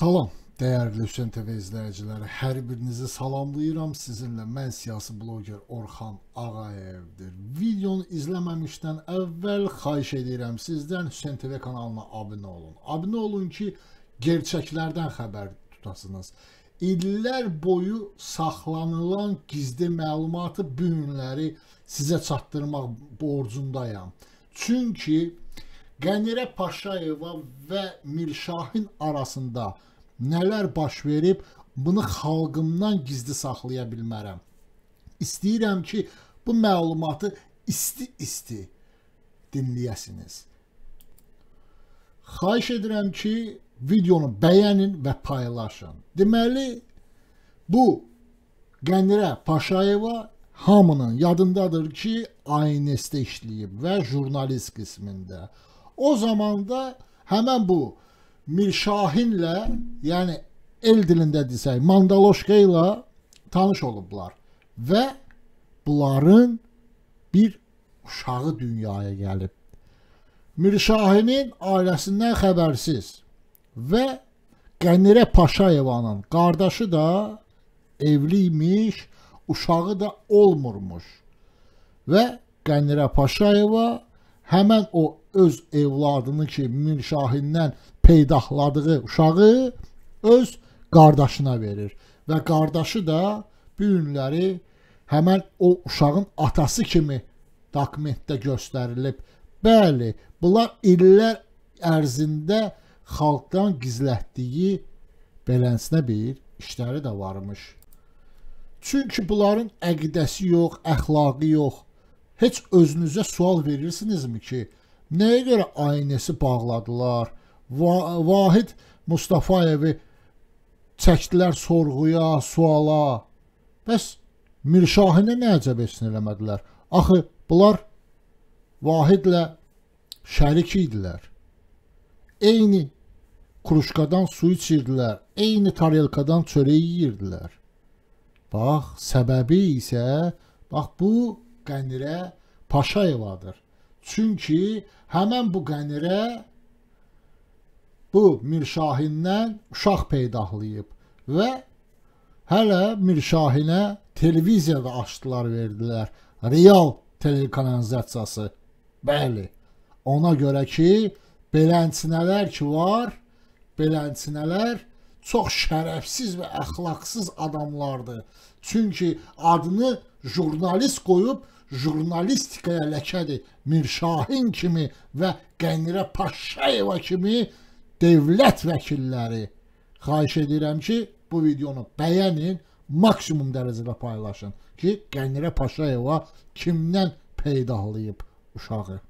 Salam, dəyərli Hüseyn TV izləyiciləri, hər birinizi salamlayıram. Sizinlə mən siyasi bloger Orxan Ağayevdir. Videonu izləməmişdən əvvəl xahiş edirəm sizdən Hüseyn TV kanalına abunə olun. Abunə olun ki, gerçəklərdən xəbər tutasınız. İllər boyu saxlanılan gizli məlumatı bu günləri sizə çatdırmaq borcundayam. Çünki Qənirə Paşayeva və Mirşahin arasında Nələr baş verib, bunu xalqımdan gizli saxlaya bilmərəm. İstəyirəm ki, bu məlumatı isti-isti dinləyəsiniz. Xahiş edirəm ki, videonu bəyənin və paylaşın. Deməli, bu Qənirə Paşayeva hamının yadındadır ki, ANS-də e işləyib və jurnalist qismində. O zamanda həmən bu Mirşahinlə, yəni el dilində desək, Mandaloşka ilə tanış olublar və bunların bir uşağı dünyaya gəlib. Mirşahinin ailəsindən xəbərsiz və Qənirə Paşayevanın qardaşı da evli imiş, uşağı da olmurmuş. Və Qənirə Paşayeva həmən o öz evladını ki, Mirşahindən peydahladığı uşağı öz qardaşına verir və qardaşı da bu günləri həmin o uşağın atası kimi dokumentdə göstərilib. Bəli, bunlar illər ərzində xalqdan gizlətdiyi beləsinə bir işləri də varmış. Çünki bunların əqidəsi yox, əxlaqı yox. Heç özünüzə sual verirsinizmi ki, nəyə görə aynəsi bağladılar? Vahid Mustafayevi çəkdilər sorğuya, suala. Bəs Mirşahinə nə əcəb etsin eləmədilər? Axı bunlar Vahidlə şərik idilər. Eyni kruşkadan su içirdilər, eyni tarelkadan çörəyi yeyirdilər. Bax, səbəbi isə bax bu qənirə Paşayevadır. Çünki həmən bu qənirə bu Mirşahinlər uşaq peydahlayıb və hələ Mirşahinə televiziyada açdılar verdilər. Real telekanalizasiyası. Bəli. Ona görə ki, belənçinələr ki var, belənçinələr çox şərəfsiz və əxlaqsız adamlardır. Çünki adını jurnalist qoyub jurnalistikaya ləkədir. Mirşahin kimi və Qənirə Paşayeva kimi dövlət vəkilləri xahiş edirəm ki, bu videonu bəyənin, maksimum dərəcədə paylaşın ki, Qənirə Paşayeva kimdən peydahlıyıb uşağı.